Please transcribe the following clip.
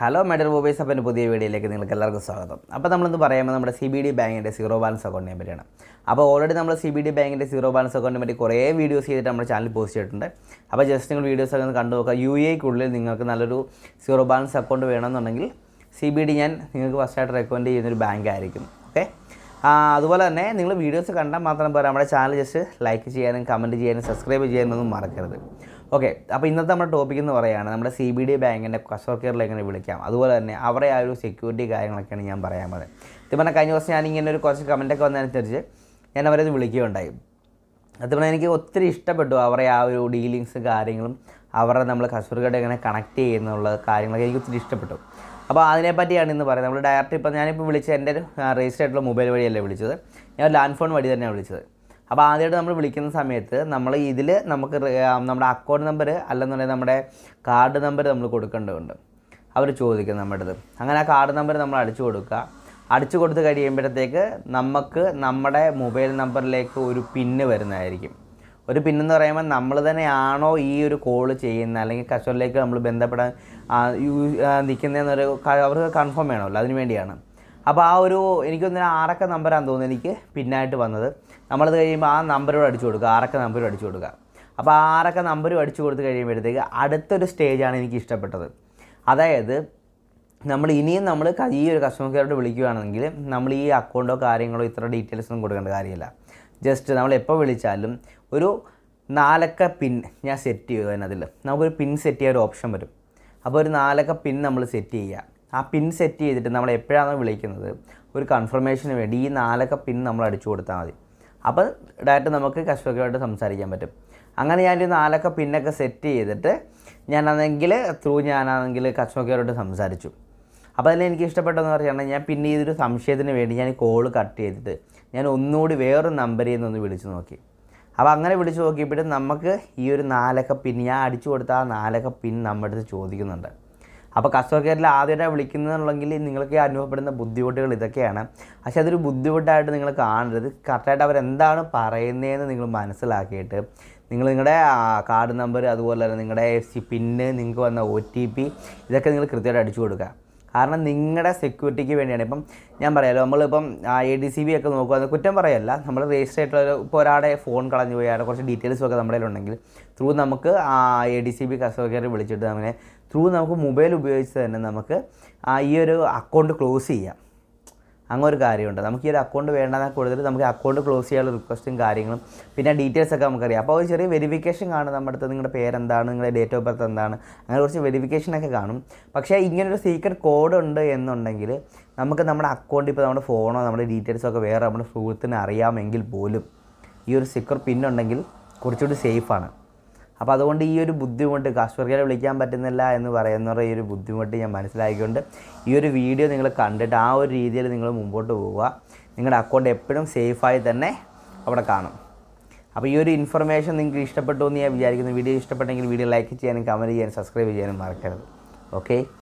hello medal mobiles അപ്പം എൻ്റെ പുതിയ വീഡിയോയിലേക്ക് നിങ്ങൾക്ക് എല്ലാവർക്കും സ്വാഗതം അപ്പോൾ നമ്മളിന്ന് പറയുമ്പോൾ നമ്മുടെ സി ബി ഡി ബാങ്കിൻ്റെ സീറോ ബാലൻസ് അക്കൗണ്ടിനെ പറ്റിയാണ് അപ്പോൾ ഓൾറെഡി നമ്മൾ സി ബി ഡി ബാങ്കിൻ്റെ സീറോ ബാലൻസ് അക്കൗണ്ടിനെ പറ്റി കുറേ വീഡിയോസ് ചെയ്തിട്ട് നമ്മുടെ ചാനൽ പോസ്റ്റ് ചെയ്തിട്ടുണ്ട് അപ്പോൾ ജസ്റ്റ് നിങ്ങൾ വീഡിയോസ് ഒക്കെ കണ്ടു നോക്കുക യു എക്കുള്ളിൽ നിങ്ങൾക്ക് നല്ലൊരു സീറോ ബാലൻസ് അക്കൗണ്ട് വേണമെന്നുണ്ടെങ്കിൽ സി ബി ഡി ഞാൻ നിങ്ങൾക്ക് ഫസ്റ്റായിട്ട് റെക്കമെൻഡ് ചെയ്യുന്നൊരു ബാങ്കായിരിക്കും ഓക്കെ അതുപോലെ തന്നെ നിങ്ങൾ വീഡിയോസ് കണ്ടാൽ മാത്രം പോരാ നമ്മുടെ ചാനൽ ജസ്റ്റ് ലൈക്ക് ചെയ്യാനും കമൻറ്റ് ചെയ്യാനും സബ്സ്ക്രൈബ് ഒന്നും മറക്കരുത് ഓക്കെ അപ്പോൾ ഇന്നത്തെ നമ്മുടെ ടോപ്പിക് എന്ന് പറയുകയാണ് നമ്മുടെ സി ബി ഡി ബാങ്കിൻ്റെ കസ്റ്റമർ കെയറിൽ എങ്ങനെ വിളിക്കാം അതുപോലെ തന്നെ അവരെ ആ ഒരു സെക്യൂരിറ്റി കാര്യങ്ങളൊക്കെയാണ് ഞാൻ പറയാൻ പോകുന്നത് ഇത് പറഞ്ഞാൽ കഴിഞ്ഞ ദിവസം ഞാൻ ഇങ്ങനെ ഒരു കുറച്ച് കമൻറ്റൊക്കെ വന്നതനുസരിച്ച് ഞാൻ അവരത് വിളിക്കുകയുണ്ടായി അത് പറഞ്ഞാൽ എനിക്ക് ഒത്തിരി ഇഷ്ടപ്പെട്ടു അവരെ ആ ഒരു ഡീലിങ്സ് കാര്യങ്ങളും അവരെ നമ്മൾ കസ്റ്റമർ കെയർ എങ്ങനെ കണക്ട് ചെയ്യുന്നുള്ള കാര്യങ്ങളൊക്കെ എനിക്ക് ഒത്തിരി ഇഷ്ടപ്പെട്ടു അപ്പോൾ അതിനെപ്പറ്റിയാണ് ഇന്ന് പറയുന്നത് നമ്മൾ ഡയറക്റ്റ് ഇപ്പോൾ ഞാനിപ്പോൾ വിളിച്ച എൻ്റെ ഒരു രജിസ്റ്റർ ആയിട്ടുള്ള മൊബൈൽ വഴിയല്ലേ വിളിച്ചത് ഞാൻ ലാൻഡ് ഫോൺ വഴി തന്നെയാണ് വിളിച്ചത് അപ്പോൾ ആദ്യമായിട്ട് നമ്മൾ വിളിക്കുന്ന സമയത്ത് നമ്മൾ ഇതിൽ നമുക്ക് നമ്മുടെ അക്കൗണ്ട് നമ്പർ അല്ലെന്നുണ്ടെങ്കിൽ നമ്മുടെ കാർഡ് നമ്പർ നമ്മൾ കൊടുക്കേണ്ടതുണ്ട് അവർ ചോദിക്കും നമ്മുടെ അങ്ങനെ ആ കാർഡ് നമ്പർ നമ്മൾ അടിച്ചു കൊടുക്കുക അടിച്ചു കൊടുത്ത് കഴിയുമ്പോഴത്തേക്ക് നമുക്ക് നമ്മുടെ മൊബൈൽ നമ്പറിലേക്ക് ഒരു പിന്ന് വരുന്നതായിരിക്കും ഒരു പിന്നെന്ന് പറയുമ്പോൾ നമ്മൾ തന്നെയാണോ ഈ ഒരു കോൾ ചെയ്യുന്ന അല്ലെങ്കിൽ കസ്റ്റമറിലേക്ക് നമ്മൾ ബന്ധപ്പെടാൻ നിൽക്കുന്നതെന്നൊരു അവർക്ക് കൺഫേം ചെയ്യണമല്ലോ അതിന് വേണ്ടിയാണ് അപ്പോൾ ആ ഒരു എനിക്കൊന്നിനെ ആറക്ക നമ്പറാന്ന് തോന്നുന്നു എനിക്ക് പിന്നായിട്ട് വന്നത് നമ്മളത് കഴിയുമ്പോൾ ആ നമ്പരോട് അടിച്ചു കൊടുക്കുക ആറക്ക നമ്പരും അടിച്ചു കൊടുക്കുക അപ്പോൾ ആ ആറക്ക നമ്പരും അടിച്ചു കൊടുത്ത് കഴിയുമ്പോഴത്തേക്ക് അടുത്തൊരു സ്റ്റേജാണ് എനിക്ക് ഇഷ്ടപ്പെട്ടത് അതായത് നമ്മൾ ഇനിയും നമ്മൾ ഈ ഒരു കസ്റ്റമർ കെയറോട് വിളിക്കുകയാണെങ്കിൽ നമ്മൾ ഈ അക്കൗണ്ടോ കാര്യങ്ങളോ ഇത്ര ഡീറ്റെയിൽസ് ഒന്നും കൊടുക്കേണ്ട കാര്യമില്ല ജസ്റ്റ് നമ്മൾ എപ്പോൾ വിളിച്ചാലും ഒരു നാലക്ക പിൻ ഞാൻ സെറ്റ് ചെയ്യുക അതിനതിൽ നമുക്കൊരു പിൻ സെറ്റ് ചെയ്യാൻ ഒരു ഓപ്ഷൻ വരും അപ്പോൾ ഒരു നാലക്ക പിൻ നമ്മൾ സെറ്റ് ചെയ്യുക ആ പിൻ സെറ്റ് ചെയ്തിട്ട് നമ്മൾ എപ്പോഴാണോ വിളിക്കുന്നത് ഒരു കൺഫർമേഷന് വേണ്ടി ഈ നാലക്ക പിൻ നമ്മൾ അടിച്ചു കൊടുത്താൽ മതി അപ്പോൾ ഡയറക്റ്റ് നമുക്ക് കസ്റ്റമറുമായിട്ട് സംസാരിക്കാൻ പറ്റും അങ്ങനെ ഞാൻ നാലക്ക പിന്നൊക്കെ സെറ്റ് ചെയ്തിട്ട് ഞാനാണെങ്കിൽ ത്രൂ ഞാനാണെങ്കിൽ കസ്റ്റമർ കെയറോട് സംസാരിച്ചു അപ്പോൾ അതിൽ എനിക്ക് ഇഷ്ടപ്പെട്ടതെന്ന് പറയുകയാണെങ്കിൽ ഞാൻ പിന്നെ ഇതൊരു സംശയത്തിന് വേണ്ടി ഞാൻ കോൾ കട്ട് ചെയ്തിട്ട് ഞാൻ ഒന്നുകൂടി വേറൊരു നമ്പറിൽ നിന്നൊന്ന് വിളിച്ചു നോക്കി അപ്പോൾ അങ്ങനെ വിളിച്ചു നോക്കിയപ്പോഴും നമുക്ക് ഈ ഒരു നാലക്ക പിൻ ഞാൻ അടിച്ചു കൊടുത്ത ആ നാലക്ക പിൻ നമ്മുടെ അടുത്ത് ചോദിക്കുന്നുണ്ട് അപ്പോൾ കസ്റ്റമർ കെയറിൽ ആദ്യമായിട്ട് വിളിക്കുന്നതെന്നുണ്ടെങ്കിൽ നിങ്ങൾക്ക് അനുഭവപ്പെടുന്ന ബുദ്ധിമുട്ടുകൾ ഇതൊക്കെയാണ് പക്ഷെ അതൊരു ബുദ്ധിമുട്ടായിട്ട് നിങ്ങൾ കാണരുത് കറക്റ്റായിട്ട് അവരെന്താണ് പറയുന്നതെന്ന് നിങ്ങൾ മനസ്സിലാക്കിയിട്ട് നിങ്ങൾ നിങ്ങളുടെ കാർഡ് നമ്പർ അതുപോലെ തന്നെ നിങ്ങളുടെ എഫ് സി പിന്ന് നിങ്ങൾക്ക് വന്ന ഒ ടി പി ഇതൊക്കെ നിങ്ങൾ കൃത്യമായിട്ട് അടിച്ചു കൊടുക്കുക കാരണം നിങ്ങളുടെ സെക്യൂരിറ്റിക്ക് വേണ്ടിയാണ് ഇപ്പം ഞാൻ പറയാമല്ലോ നമ്മളിപ്പം എ ഡി സി ബി ഒക്കെ നോക്കുക അത് കുറ്റം പറയല്ല നമ്മൾ രജിസ്റ്റർ ആയിട്ടുള്ള ഇപ്പോൾ ഒരാളുടെ ഫോൺ കളഞ്ഞു പോയി അവിടെ കുറച്ച് ഡീറ്റെയിൽസും ഒക്കെ നമ്മുടെ ഉണ്ടെങ്കിൽ ത്രൂ നമുക്ക് A D C B customer care വിളിച്ചിട്ട് അങ്ങനെ ത്രൂ നമുക്ക് മൊബൈൽ ഉപയോഗിച്ച് തന്നെ നമുക്ക് ഈ ഒരു അക്കൗണ്ട് ക്ലോസ് ചെയ്യാം അങ്ങനെ ഒരു കാര്യമുണ്ട് നമുക്ക് ഈ ഒരു അക്കൗണ്ട് വേണ്ടെന്നാൽ കൂടുതൽ നമുക്ക് അക്കൗണ്ട് ക്ലോസ് ചെയ്യാനുള്ള റിക്വസ്റ്റും കാര്യങ്ങളും പിന്നെ ഡീറ്റെയിൽസ് ഒക്കെ നമുക്കറിയാം അപ്പോൾ ഒരു ചെറിയ വെരിഫിക്കേഷൻ കാണും നമ്മുടെ അടുത്ത് നിങ്ങളുടെ പേരെന്താണ് നിങ്ങളുടെ ഡേറ്റ് ഓഫ് ബർത്ത് എന്താണ് അങ്ങനെ കുറച്ച് വെരിഫിക്കേഷനൊക്കെ കാണും പക്ഷേ ഇങ്ങനൊരു സീക്രട്ട് കോഡ് ഉണ്ട് എന്നുണ്ടെങ്കിൽ നമുക്ക് നമ്മുടെ അക്കൗണ്ട് ഇപ്പോൾ നമ്മുടെ ഫോണോ നമ്മുടെ ഡീറ്റെയിൽസോ ഒക്കെ വേറെ നമ്മുടെ സുഹൃത്തിന് അറിയാമെങ്കിൽ പോലും ഈ ഒരു സീക്രട്ട് പിന്നുണ്ടെങ്കിൽ കുറച്ചുകൂടി സേഫാണ് അപ്പോൾ അതുകൊണ്ട് ഈ ഒരു ബുദ്ധിമുട്ട് കസ്റ്റമർക്കെയർ വിളിക്കാൻ പറ്റുന്നില്ല എന്ന് പറയുന്ന ഈ ഒരു ബുദ്ധിമുട്ട് ഞാൻ മനസ്സിലാക്കിക്കൊണ്ട് ഈ ഒരു വീഡിയോ നിങ്ങൾ കണ്ടിട്ട് ആ ഒരു രീതിയിൽ നിങ്ങൾ മുമ്പോട്ട് പോവുക നിങ്ങളുടെ അക്കൗണ്ട് എപ്പോഴും സേഫായി തന്നെ അവിടെ കാണും അപ്പോൾ ഈ ഒരു ഇൻഫർമേഷൻ നിങ്ങൾക്ക് ഇഷ്ടപ്പെട്ടു എന്ന് ഞാൻ വിചാരിക്കുന്നു വീഡിയോ ഇഷ്ടപ്പെട്ടെങ്കിൽ വീഡിയോ ലൈക്ക് ചെയ്യാനും കമൻറ്റ് ചെയ്യാനും സബ്സ്ക്രൈബ് ചെയ്യാനും മറക്കരുത് ഓക്കെ